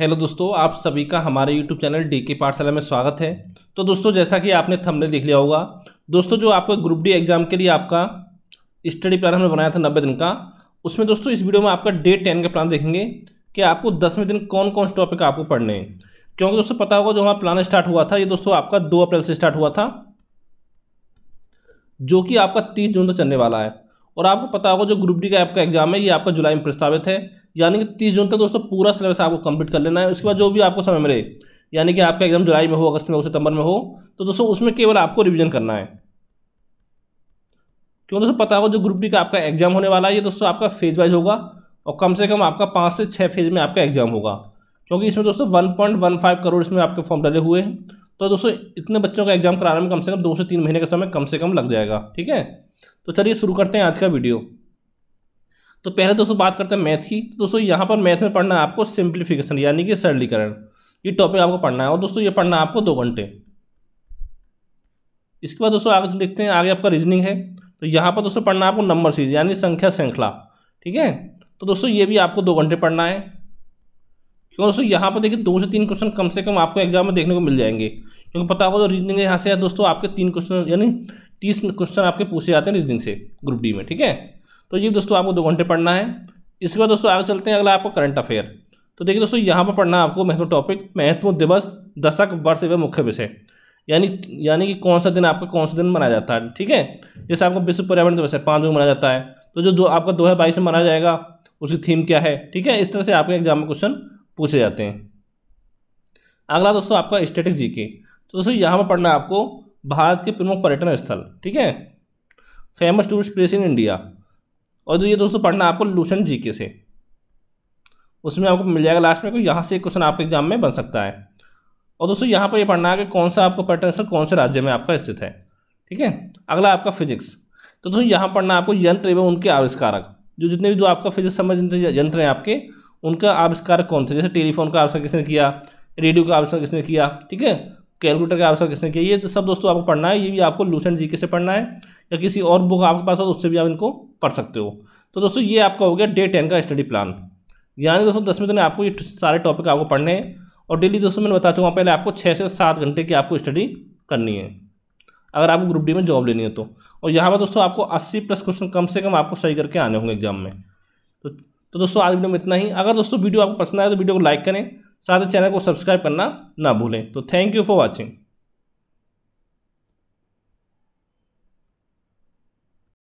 hello दोस्तों आप सभी का हमारे यूट्यूब चैनल डी के पाठशाला में स्वागत है तो दोस्तों जैसा कि आपने थंबनेल देख लिया होगा दोस्तों जो आपका ग्रुप डी एग्ज़ाम के लिए आपका स्टडी प्लान हमने बनाया था नब्बे दिन का उसमें दोस्तों इस वीडियो में आपका डे टेन का प्लान देखेंगे कि आपको दसवें दिन कौन कौन से टॉपिक आपको पढ़ने हैं क्योंकि दोस्तों पता होगा जो हमारा प्लान स्टार्ट हुआ था ये दोस्तों आपका दो अप्रैल से स्टार्ट हुआ था जो कि आपका तीस जून तक चलने वाला है और आपको पता होगा जो ग्रुप डी का आपका एग्जाम है ये आपका जुलाई में प्रस्तावित है यानी कि तीस जून तक दोस्तों पूरा सिलेबस आपको कंप्लीट कर लेना है उसके बाद जो भी आपको समय मिले यानी कि आपका एग्जाम जुलाई में हो अगस्त में हो सितंबर में हो तो दोस्तों उसमें केवल आपको रिविजन करना है क्यों दोस्तों पता होगा जो ग्रुप डी का आपका एग्जाम होने वाला है ये दोस्तों आपका फेज वाइज होगा और कम से कम आपका पाँच से छः फेज में आपका एग्जाम होगा क्योंकि इसमें दोस्तों one point one five crore इसमें आपके फॉर्म डले हुए हैं तो दोस्तों इतने बच्चों का एग्जाम कराने में कम से कम दो से तीन महीने का समय कम से कम लग जाएगा ठीक है तो चलिए शुरू करते हैं आज का वीडियो तो पहले दोस्तों बात करते हैं मैथ की तो दोस्तों यहाँ पर मैथ में पढ़ना है आपको सिंप्लीफिकेशन यानी कि सरलीकरण ये टॉपिक आपको पढ़ना है और दोस्तों ये पढ़ना है आपको दो घंटे इसके बाद दोस्तों आगे देखते हैं आगे आपका रीजनिंग है तो यहाँ पर दोस्तों पढ़ना है आपको नंबर सीरीज यानी संख्या श्रृंखला ठीक है तो दोस्तों ये भी आपको दो घंटे पढ़ना है क्यों दोस्तों यहाँ पर देखिए दो से तीन क्वेश्चन कम से कम आपको एग्जाम में देखने को मिल जाएंगे क्योंकि पता होगा जो रीजनिंग यहाँ से है दोस्तों आपके तीन क्वेश्चन यानी तीस क्वेश्चन आपके पूछे जाते हैं रीजनिंग से ग्रुप डी में ठीक है तो ये दोस्तों आपको दो घंटे पढ़ना है इसके बाद दोस्तों आगे चलते हैं अगला आपको करंट अफेयर तो देखिए दोस्तों यहाँ पर पढ़ना आपको महत्वपूर्ण टॉपिक महत्वपूर्ण दिवस दशक वर्ष एवं मुख्य विषय यानी यानी कि कौन सा दिन आपका कौन सा दिन मनाया जाता है ठीक है जैसे आपका विश्व पर्यावरण दिवस है पाँच जून मनाया जाता है तो जो दो आपका दो हज़ार बाईस में मनाया जाएगा उसकी थीम क्या है ठीक है इस तरह से आपके एग्जाम में क्वेश्चन पूछे जाते हैं अगला दोस्तों आपका स्टेटिक जी के तो दोस्तों यहाँ पर पढ़ना है आपको भारत के प्रमुख पर्यटन स्थल ठीक है famous tourist place in India और जो ये दोस्तों पढ़ना आपको लूसन जीके से उसमें आपको मिल जाएगा लास्ट में कोई यहाँ से क्वेश्चन आपके एग्जाम में बन सकता है और दोस्तों यहाँ पर ये पढ़ना है कि कौन सा आपको पैटर्न सर कौन से राज्य में आपका स्थित है ठीक है अगला आपका फिजिक्स तो दोस्तों यहाँ पढ़ना आपको यंत्र एवं उनके आविष्कारक जो जितने भी जो आपका फिजिक्स संबंधित यंत्र हैं आपके उनका आविष्कारक कौन थे जैसे टेलीफोन का आविष्कार किसने किया रेडियो का आविष्कार किसने किया ठीक है कैलकुलेटर का आवश्यक किसने किया ये तो सब दोस्तों आपको पढ़ना है ये भी आपको लूसेंट जी से पढ़ना है या किसी और बुक आपके पास हो तो उससे भी आप इनको पढ़ सकते हो तो दोस्तों ये आपका हो गया डे टेन का स्टडी प्लान यानी दोस्तों दसवीं दिन आपको ये सारे टॉपिक आपको पढ़ने हैं और डेली दोस्तों मैंने बता चुका हूँ पहले आपको छः से सात घंटे की आपको स्टडी करनी है अगर आपको ग्रुप डी में जॉब लेनी है तो और यहाँ पर दोस्तों आपको अस्सी प्लस क्वेश्चन कम से कम आपको सही करके आने होंगे एग्जाम में तो तो दोस्तों आज वीडियो में इतना ही अगर दोस्तों वीडियो आपको पसंद आए तो वीडियो को लाइक करें साथ ही चैनल को सब्सक्राइब करना ना भूलें तो थैंक यू फॉर वॉचिंग